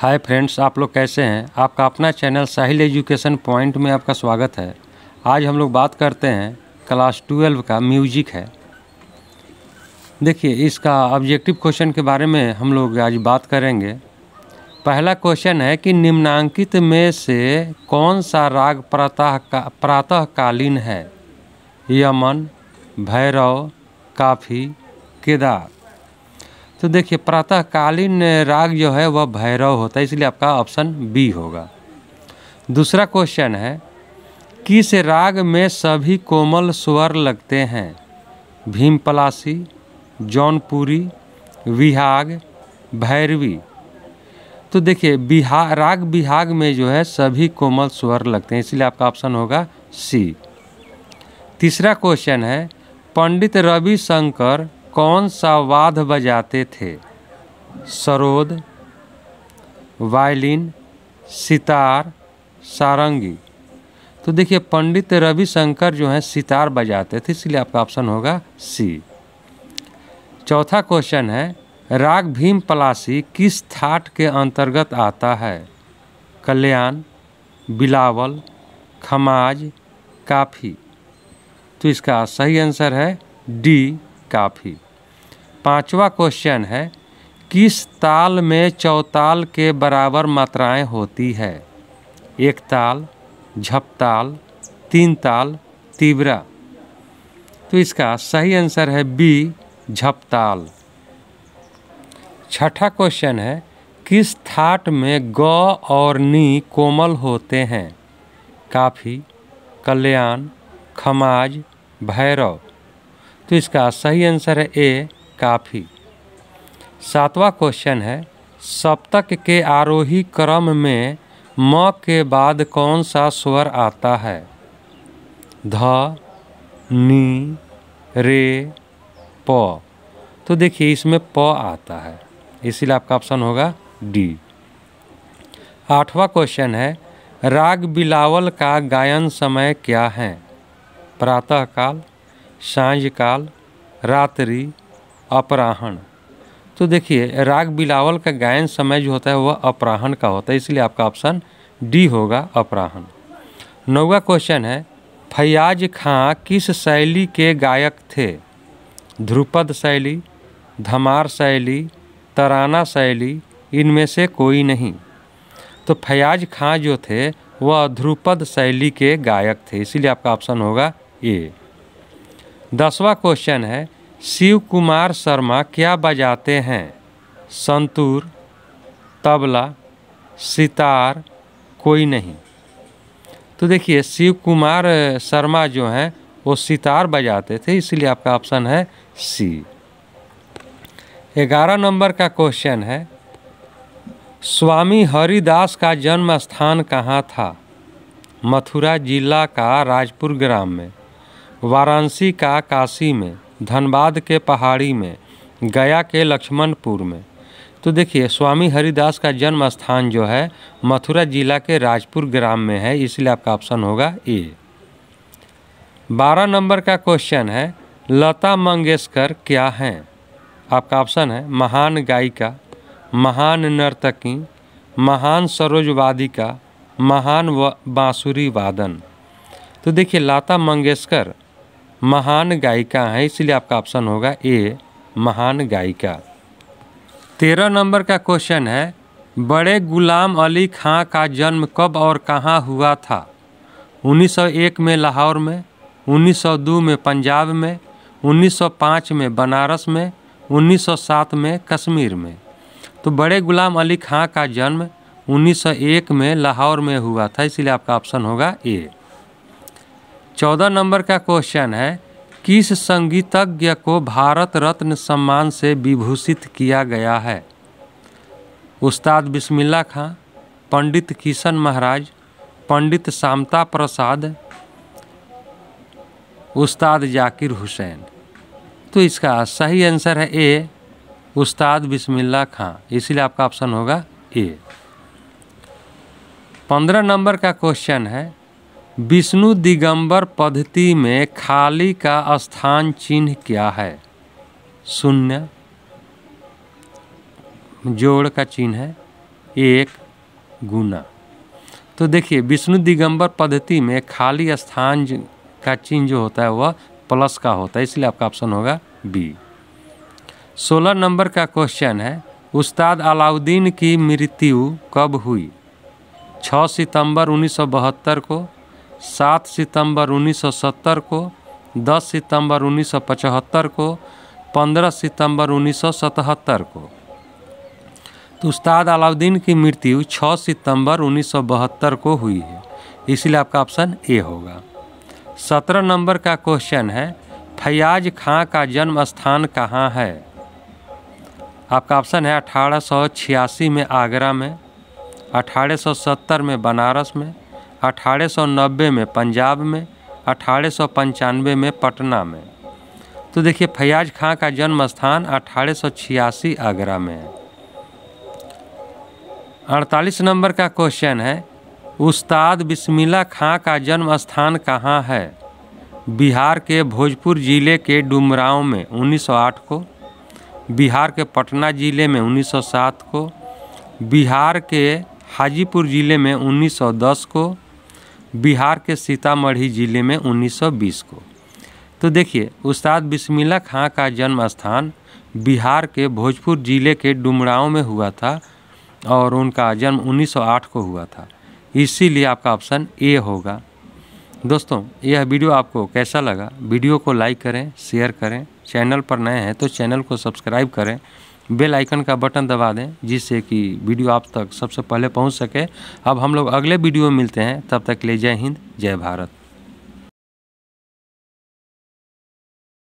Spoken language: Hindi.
हाय फ्रेंड्स आप लोग कैसे हैं आपका अपना चैनल साहिल एजुकेशन पॉइंट में आपका स्वागत है आज हम लोग बात करते हैं क्लास ट्वेल्व का म्यूजिक है देखिए इसका ऑब्जेक्टिव क्वेश्चन के बारे में हम लोग आज बात करेंगे पहला क्वेश्चन है कि निम्नांकित में से कौन सा राग प्रातः का प्रातःकालीन है यमन भैरव काफ़ी केदार तो देखिए प्रातःकालीन राग जो है वह भैरव होता है इसलिए आपका ऑप्शन बी होगा दूसरा क्वेश्चन है किस राग में सभी कोमल स्वर लगते हैं भीम पलासी जौनपुरी विहाग भैरवी तो देखिए बिहा राग विहाग में जो है सभी कोमल स्वर लगते हैं इसलिए आपका ऑप्शन होगा सी तीसरा क्वेश्चन है पंडित रवि शंकर कौन सा वाद्य बजाते थे सरोद वायलिन सितार सारंगी तो देखिए पंडित रविशंकर जो हैं सितार बजाते थे इसलिए आपका ऑप्शन होगा सी चौथा क्वेश्चन है राग भीम पलासी किस थाट के अंतर्गत आता है कल्याण बिलावल खमाज काफ़ी तो इसका सही आंसर है डी काफ़ी पांचवा क्वेश्चन है किस ताल में चौताल के बराबर मात्राएं होती है एक ताल झपताल तीन ताल तीवरा तो इसका सही आंसर है बी झपताल छठा क्वेश्चन है किस थाट में ग और नी कोमल होते हैं काफ़ी कल्याण खमाज भैरव तो इसका सही आंसर है ए काफ़ी सातवां क्वेश्चन है सप्तक के आरोही क्रम में म के बाद कौन सा स्वर आता है ध नी रे प तो देखिए इसमें प आता है इसीलिए आपका ऑप्शन होगा डी आठवां क्वेश्चन है राग बिलावल का गायन समय क्या है प्रातःकाल सांझकाल रात्रि अपराहण तो देखिए राग बिलावल का गायन समय जो होता है वह अपराहण का होता है इसलिए आपका ऑप्शन डी होगा अपराहण नौवा क्वेश्चन है फयाज खां किस शैली के गायक थे ध्रुपद शैली धमार शैली तराना शैली इनमें से कोई नहीं तो फयाज खां जो थे वह ध्रुपद शैली के गायक थे इसीलिए आपका ऑप्शन होगा ए दसवा क्वेश्चन है शिव कुमार शर्मा क्या बजाते हैं संतूर तबला सितार कोई नहीं तो देखिए शिव कुमार शर्मा जो हैं वो सितार बजाते थे इसलिए आपका ऑप्शन है सी ग्यारह नंबर का क्वेश्चन है स्वामी हरिदास का जन्म स्थान कहाँ था मथुरा जिला का राजपुर ग्राम में वाराणसी का काशी में धनबाद के पहाड़ी में गया के लक्ष्मणपुर में तो देखिए स्वामी हरिदास का जन्म स्थान जो है मथुरा जिला के राजपुर ग्राम में है इसलिए आपका ऑप्शन होगा ए बारह नंबर का क्वेश्चन है लता मंगेशकर क्या हैं आपका ऑप्शन है महान गायिका महान नर्तकी महान सरोजवादिका महान बाँसुरी वादन तो देखिए लता मंगेशकर महान गायिका हैं इसलिए आपका ऑप्शन होगा ए महान गायिका तेरह नंबर का क्वेश्चन है बड़े गुलाम अली खां का जन्म कब और कहाँ हुआ था 1901 में लाहौर में 1902 में पंजाब में 1905 में बनारस में 1907 में कश्मीर में तो बड़े गुलाम अली खां का जन्म 1901 में लाहौर में हुआ था इसलिए आपका ऑप्शन होगा ए चौदह नंबर का क्वेश्चन है किस संगीतज्ञ को भारत रत्न सम्मान से विभूषित किया गया है उस्ताद बिस्मिल्ला खां पंडित किशन महाराज पंडित शामता प्रसाद उस्ताद जाकिर हुसैन तो इसका सही आंसर है ए उस्ताद बिस्मिल्ला खां इसीलिए आपका ऑप्शन होगा ए पंद्रह नंबर का क्वेश्चन है विष्णु दिगंबर पद्धति में खाली का स्थान चिन्ह क्या है शून्य जोड़ का चिन्ह है एक गुना तो देखिए विष्णु दिगंबर पद्धति में खाली स्थान का चिन्ह जो होता है वह प्लस का होता है इसलिए आपका ऑप्शन होगा बी सोलह नंबर का क्वेश्चन है उस्ताद अलाउद्दीन की मृत्यु कब हुई छः सितंबर उन्नीस को सात सितंबर 1970 को 10 सितंबर 1975 को 15 सितंबर 1977 को तो उस्ताद अलाउद्दीन की मृत्यु 6 सितंबर 1972 को हुई है इसलिए आपका ऑप्शन ए होगा सत्रह नंबर का क्वेश्चन है फयाज खां का जन्म स्थान कहाँ है आपका ऑप्शन है अठारह में आगरा में अठारह में बनारस में अठारह में पंजाब में अठारह में पटना में तो देखिए फयाज खां का जन्म स्थान अठारह आगरा में है अड़तालीस नंबर का क्वेश्चन है उस्ताद बिस्मिल्ला खां का जन्म स्थान कहाँ है बिहार के भोजपुर ज़िले के डुमराव में 1908 को बिहार के पटना ज़िले में 1907 को बिहार के हाजीपुर ज़िले में 1910 को बिहार के सीतामढ़ी ज़िले में 1920 को तो देखिए उस्ताद बिस्मिल्ला खां का जन्म स्थान बिहार के भोजपुर ज़िले के डुमराव में हुआ था और उनका जन्म 1908 को हुआ था इसीलिए आपका ऑप्शन ए होगा दोस्तों यह वीडियो आपको कैसा लगा वीडियो को लाइक करें शेयर करें चैनल पर नए हैं तो चैनल को सब्सक्राइब करें बेल आइकन का बटन दबा दें जिससे कि वीडियो आप तक सबसे पहले पहुंच सके अब हम लोग अगले वीडियो में मिलते हैं तब तक के लिए जय हिंद जय भारत